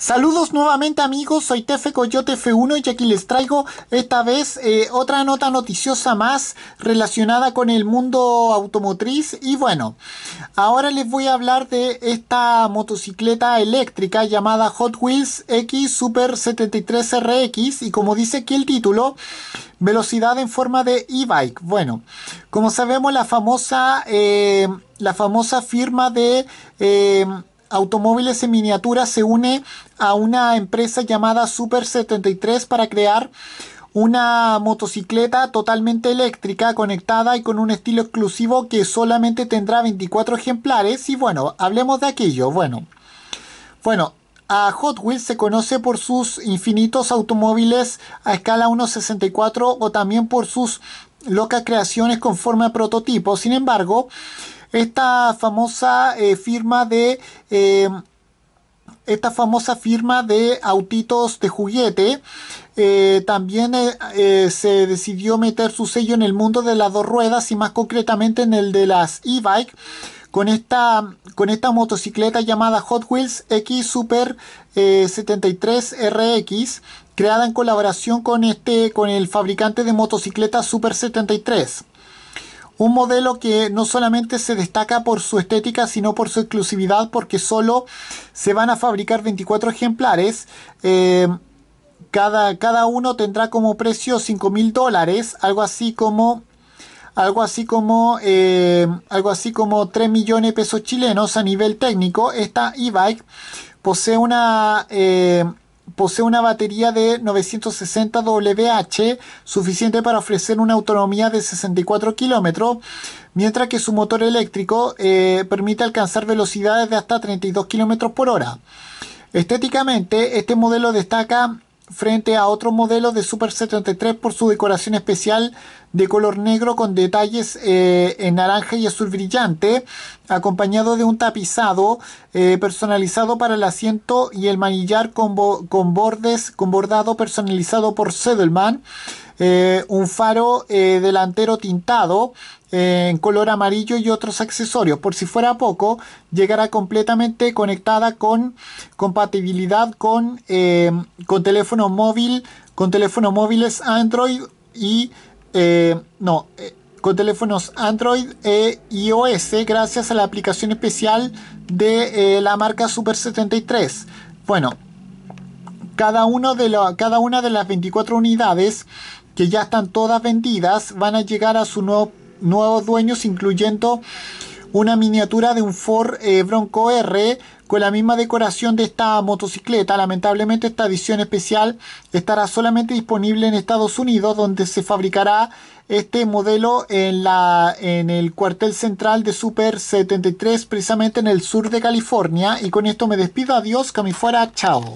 Saludos nuevamente amigos, soy Tefe Coyote F1 y aquí les traigo esta vez eh, otra nota noticiosa más relacionada con el mundo automotriz y bueno, ahora les voy a hablar de esta motocicleta eléctrica llamada Hot Wheels X Super 73RX y como dice aquí el título, velocidad en forma de e-bike. Bueno, como sabemos la famosa, eh, la famosa firma de... Eh, automóviles en miniatura se une a una empresa llamada Super 73 para crear una motocicleta totalmente eléctrica, conectada y con un estilo exclusivo que solamente tendrá 24 ejemplares. Y bueno, hablemos de aquello. Bueno, bueno, a Hot Wheels se conoce por sus infinitos automóviles a escala 1.64 o también por sus locas creaciones con forma de prototipo. Sin embargo, esta famosa eh, firma de... Em, esta famosa firma de autitos de juguete. Eh, también eh, se decidió meter su sello en el mundo de las dos ruedas y más concretamente en el de las e-bike con esta, con esta motocicleta llamada Hot Wheels X Super 73RX creada en colaboración con, este, con el fabricante de motocicletas Super 73. Un modelo que no solamente se destaca por su estética, sino por su exclusividad, porque solo se van a fabricar 24 ejemplares. Eh, cada, cada, uno tendrá como precio 5 mil dólares, algo así como algo así como eh, algo así como 3 millones de pesos chilenos a nivel técnico. Esta e-bike posee una eh, posee una batería de 960 WH suficiente para ofrecer una autonomía de 64 kilómetros, mientras que su motor eléctrico eh, permite alcanzar velocidades de hasta 32 kilómetros por hora. Estéticamente, este modelo destaca frente a otros modelos de Super 73 por su decoración especial de color negro con detalles eh, en naranja y azul brillante, acompañado de un tapizado eh, personalizado para el asiento y el manillar con, bordes, con bordado personalizado por Sedelman, eh, un faro delantero tintado en color amarillo y otros accesorios. Por si fuera poco, llegará completamente conectada con compatibilidad con, con teléfono móvil, con teléfonos móviles Android y eh, no, eh, con teléfonos Android e iOS gracias a la aplicación especial de la marca Super 73. Bueno, cada, uno de cada una de las 24 unidades que ya están todas vendidas van a llegar a sus nuevos dueños incluyendo una miniatura de un Ford eh, Bronco R con la misma decoración de esta motocicleta. Lamentablemente esta edición especial estará solamente disponible en Estados Unidos, donde se fabricará este modelo en, la, en el cuartel central de Super 73, precisamente en el sur de California. Y con esto me despido. Adiós, que mi fuera. Chao.